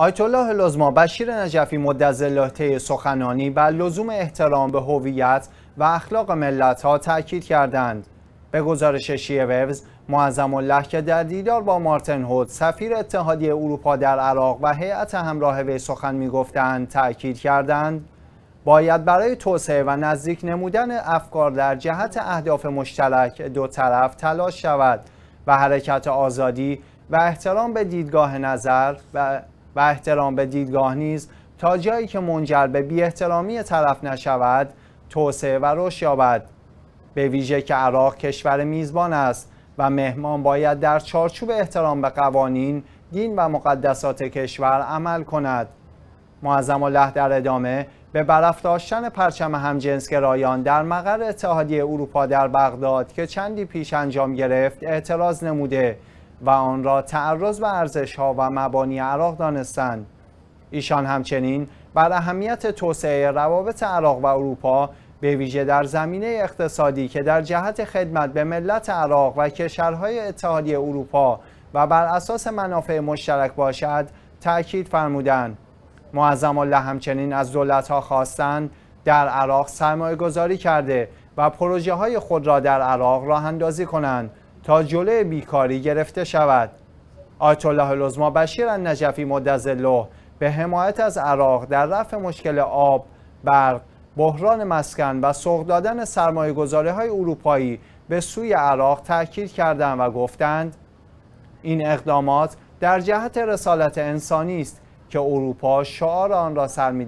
آیت الله لزما بشیر نجفی مدز لحته سخنانی و لزوم احترام به هویت و اخلاق ملت ها تاکید کردند به گزارش شیه ویوز، معظم الله که در دیدار با مارتن هود سفیر اتحادیه اروپا در عراق و هیئت همراه وی سخن میگفتند تاکید کردند باید برای توسعه و نزدیک نمودن افکار در جهت اهداف مشترک دو طرف تلاش شود و حرکت آزادی و احترام به دیدگاه نظر و و احترام به دیدگاه نیز تا جایی که منجر به بی احترامی طرف نشود توسعه و رشد یابد به ویژه که عراق کشور میزبان است و مهمان باید در چارچوب احترام به قوانین دین و مقدسات کشور عمل کند معظم الله در ادامه به برف داشتن پرچم همجنسگرایان در مقر اتحادیه اروپا در بغداد که چندی پیش انجام گرفت اعتراض نموده و آن را تعرض ارزش ها و مبانی عراق دانستند ایشان همچنین بر اهمیت توسعه روابط عراق و اروپا به ویژه در زمینه اقتصادی که در جهت خدمت به ملت عراق و کشورهای اتحادیه اروپا و بر اساس منافع مشترک باشد تاکید فرمودند معظم الله همچنین از دولت ها خواستند در عراق سرمایه گذاری کرده و پروژه های خود را در عراق راه اندازی کنند تا جلوی بیکاری گرفته شود آیت الله العظما بشیر النجفی مدزلو به حمایت از عراق در رفع مشکل آب، برق، بحران مسکن و سوق دادن سرمایه های اروپایی به سوی عراق تأکید کردند و گفتند این اقدامات در جهت رسالت انسانی است که اروپا شعار آن را سر می